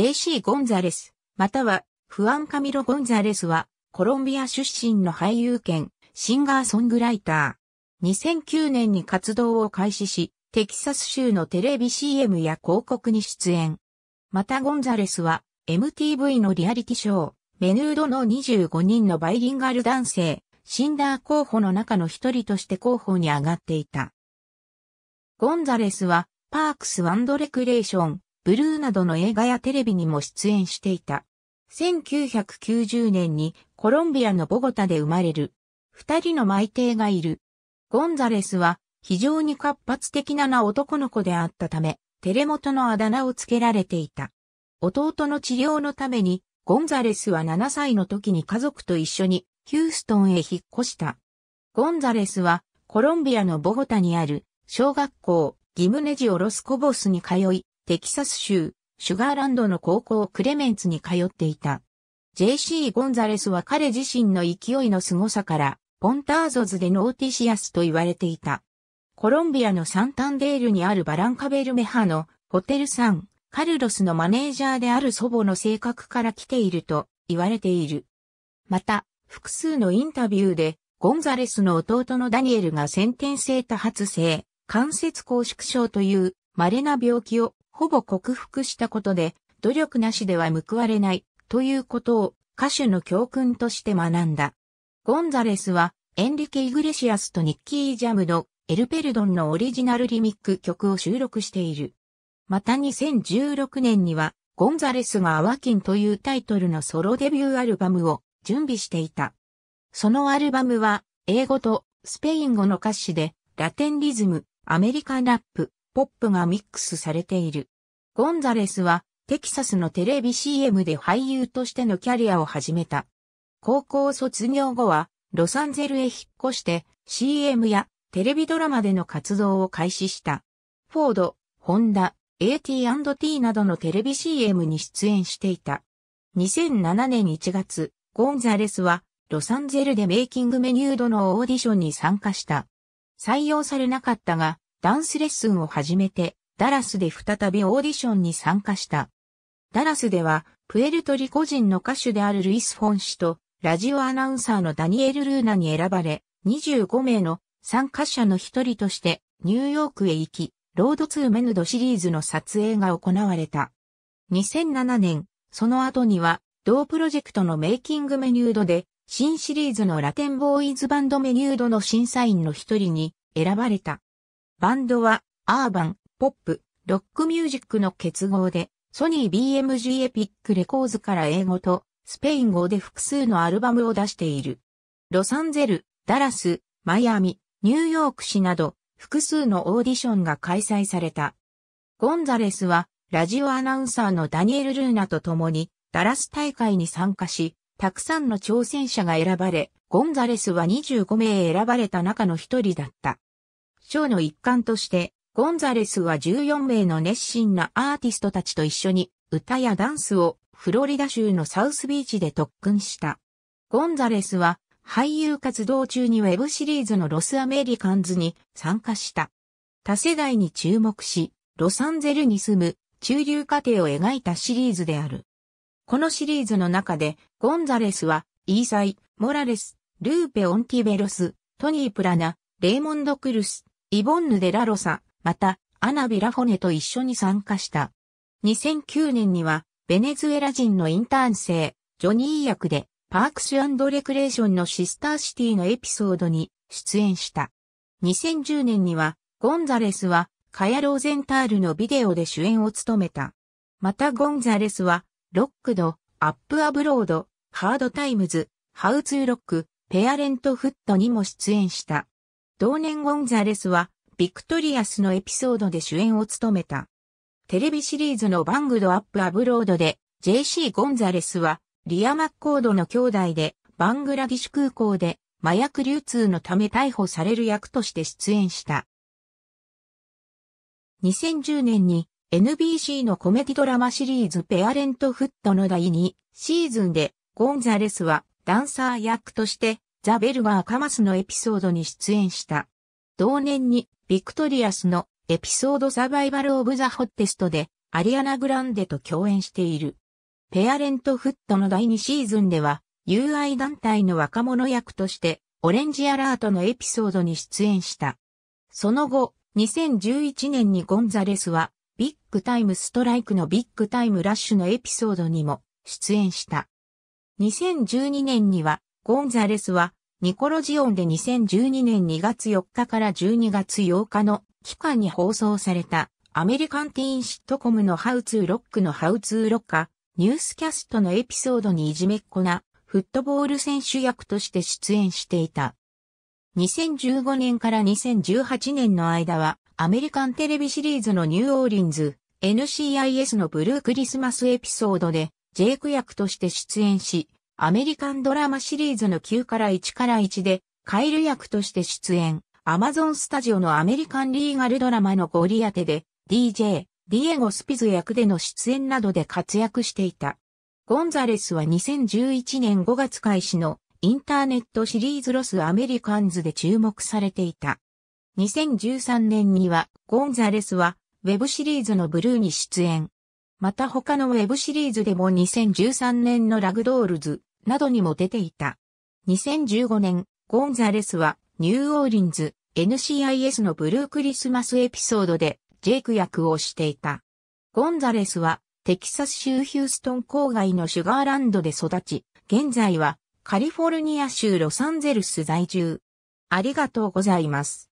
JC ゴンザレス、またはフアン・カミロ・ゴンザレスは、コロンビア出身の俳優兼シンガーソングライター。2009年に活動を開始し、テキサス州のテレビ CM や広告に出演。またゴンザレスは MTV のリアリティショー、メヌードの25人のバイリンガル男性、シンダー候補の中の一人として候補に上がっていた。ゴンザレスはパークスレクレーション、ブルーなどの映画やテレビにも出演していた。1990年にコロンビアのボゴタで生まれる。二人の舞帝がいる。ゴンザレスは非常に活発的な男の子であったため、テレモトのあだ名をつけられていた。弟の治療のために、ゴンザレスは7歳の時に家族と一緒にヒューストンへ引っ越した。ゴンザレスはコロンビアのボゴタにある小学校ギムネジオロスコボスに通い、テキサス州、シュガーランドの高校クレメンツに通っていた。JC ゴンザレスは彼自身の勢いの凄さから、ポンターゾズでノーティシアスと言われていた。コロンビアのサンタンデールにあるバランカベルメハのホテルサン、カルロスのマネージャーである祖母の性格から来ていると言われている。また、複数のインタビューで、ゴンザレスの弟のダニエルが先天性多発性、関節拘縮症という稀な病気をほぼ克服したことで、努力なしでは報われない、ということを歌手の教訓として学んだ。ゴンザレスは、エンリケ・イグレシアスとニッキー・ジャムのエルペルドンのオリジナルリミック曲を収録している。また2016年には、ゴンザレスがアワキンというタイトルのソロデビューアルバムを準備していた。そのアルバムは、英語とスペイン語の歌詞で、ラテンリズム、アメリカンラップ、ポップがミックスされている。ゴンザレスはテキサスのテレビ CM で俳優としてのキャリアを始めた。高校卒業後はロサンゼルへ引っ越して CM やテレビドラマでの活動を開始した。フォード、ホンダ、AT&T などのテレビ CM に出演していた。2007年1月、ゴンザレスはロサンゼルでメイキングメニュードのオーディションに参加した。採用されなかったが、ダンスレッスンを始めて、ダラスで再びオーディションに参加した。ダラスでは、プエルトリコ人の歌手であるルイス・フォン氏と、ラジオアナウンサーのダニエル・ルーナに選ばれ、25名の参加者の一人として、ニューヨークへ行き、ロードツーメヌドシリーズの撮影が行われた。2007年、その後には、同プロジェクトのメイキングメニュードで、新シリーズのラテンボーイズバンドメニュードの審査員の一人に選ばれた。バンドは、アーバン、ポップ、ロックミュージックの結合で、ソニー BMG エピックレコーズから英語とスペイン語で複数のアルバムを出している。ロサンゼル、ダラス、マイアミ、ニューヨーク市など複数のオーディションが開催された。ゴンザレスはラジオアナウンサーのダニエル・ルーナと共にダラス大会に参加し、たくさんの挑戦者が選ばれ、ゴンザレスは25名選ばれた中の一人だった。章の一環として、ゴンザレスは14名の熱心なアーティストたちと一緒に歌やダンスをフロリダ州のサウスビーチで特訓した。ゴンザレスは俳優活動中にウェブシリーズのロスアメリカンズに参加した。多世代に注目し、ロサンゼルに住む中流家庭を描いたシリーズである。このシリーズの中で、ゴンザレスは、イーサイ、モラレス、ルーペ・オンティベロス、トニー・プラナ、レイモンド・クルス、イボンヌ・デ・ラロサ、また、アナ・ビラフォネと一緒に参加した。2009年には、ベネズエラ人のインターン生、ジョニー役で、パークスレクレーションのシスターシティのエピソードに出演した。2010年には、ゴンザレスは、カヤ・ローゼンタールのビデオで主演を務めた。またゴンザレスは、ロックド、アップ・アブロード、ハード・タイムズ、ハウツー・ロック、ペアレント・フットにも出演した。同年ゴンザレスは、ビクトリアスのエピソードで主演を務めた。テレビシリーズのバングドアップアブロードで、JC ゴンザレスは、リア・マッコードの兄弟で、バングラディシュ空港で、麻薬流通のため逮捕される役として出演した。2010年に NBC のコメディドラマシリーズペアレントフットの第2シーズンでゴンザレスはダンサー役としてザ・ベルガー・カマスのエピソードに出演した。同年に、ビクトリアスのエピソードサバイバル・オブ・ザ・ホッテストで、アリアナ・グランデと共演している。ペアレント・フットの第2シーズンでは、UI 団体の若者役として、オレンジアラートのエピソードに出演した。その後、2011年にゴンザレスは、ビッグタイムストライクのビッグタイムラッシュのエピソードにも出演した。2012年にはゴンザレスは、ニコロジオンで2012年2月4日から12月8日の期間に放送された、アメリカンティーンシットコムのハウツーロックのハウツーロッカ、ニュースキャストのエピソードにいじめっこな、フットボール選手役として出演していた。2015年から2018年の間は、アメリカンテレビシリーズのニューオーリンズ、NCIS のブルークリスマスエピソードで、ジェイク役として出演し、アメリカンドラマシリーズの9から1から1で、カイル役として出演、アマゾンスタジオのアメリカンリーガルドラマのゴリアテで、DJ、ディエゴ・スピズ役での出演などで活躍していた。ゴンザレスは2011年5月開始のインターネットシリーズロスアメリカンズで注目されていた。2013年にはゴンザレスはウェブシリーズのブルーに出演。また他のウェブシリーズでも2013年のラグドールズ、などにも出ていた。2015年、ゴンザレスはニューオーリンズ NCIS のブルークリスマスエピソードでジェイク役をしていた。ゴンザレスはテキサス州ヒューストン郊外のシュガーランドで育ち、現在はカリフォルニア州ロサンゼルス在住。ありがとうございます。